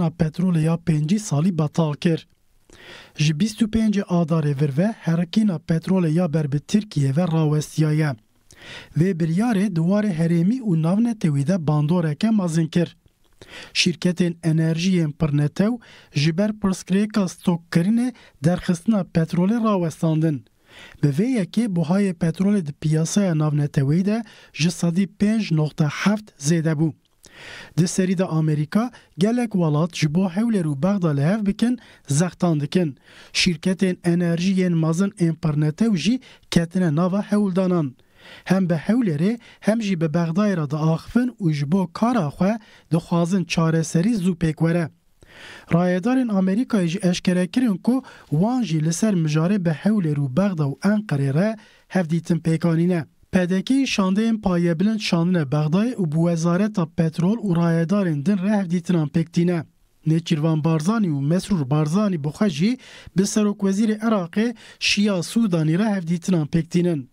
Satna petroleya penci salî batal kir. Ji 25 Adarê virve herekîna petroleya ber bi Tirkiye ve rawestiya ye. Vê biryarê diwarê herêmî û navnetê wî de bandoreke mazin kir. Şirketên enerjiyên Pirnetew ji ber pirsgirêka stokkirinê derxistina petrolê rawestandin. Bi vê yekê buhayê petrolê di piyasaya navnetewî de ji sedî pênc noqta heft zêde bû. Di serî de Amerîka gelek welat ji bo hewler û bexda li hev bikin zextan dikin. Şîrketên enerjiyên mazin înternete ew jî ketine nava hewldanan. Hem bi hewlerê hem jî bi bexdayê re diaxivin û ji bo kara xwe dixwazin çareserî zû pêk were. Rayedarên Amerîkayê jî eşkere kirin ku wan jî li ser mijarê bi hewlêr û bexda û Enqerê re hevdîtin pêkanîne. پدکی شاندین پایه بلند شاندن بغدای و بو وزارت پترول و رایدارین دن ره دیتنان پکتینه. نچیروان بارزانی و مسرور بارزانی بخجی به سرک وزیر عراق شیا سودانی را هفدیتنان پکتینن.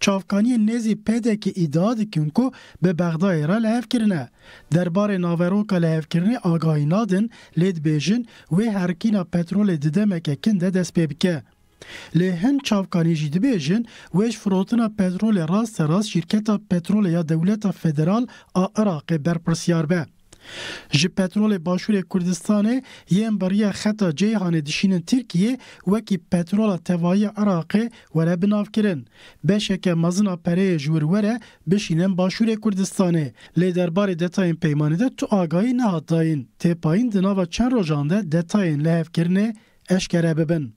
چافکانی نزی پده که ایداد کن که به بغدای را لحف کرنه. دربار ناوروکا لحف کرنه آگاهی نادن لید بیجن و هرکینا پترول ددمک کنده دست ببکه. Li hin çavkanî jî dibêjin wêj firotina petrolê rasterast şîrketa petrolê ya dewleta federal a Iraqê berpirsyar be. Ji petrolê Başûrê Kurdistanê yên beriya xeta ceyhanê dişînin Tirkiye wekî petrola tevaiya Iraqê were binav kirin. Beşeke mezina pereyê ji wir were bişînin Başûrê Kurdistanê. Lê derbarê detayên peymanê de tu agayî nehat dayîn. Têpayîn di nava çend rojan de detayên lehevkirinê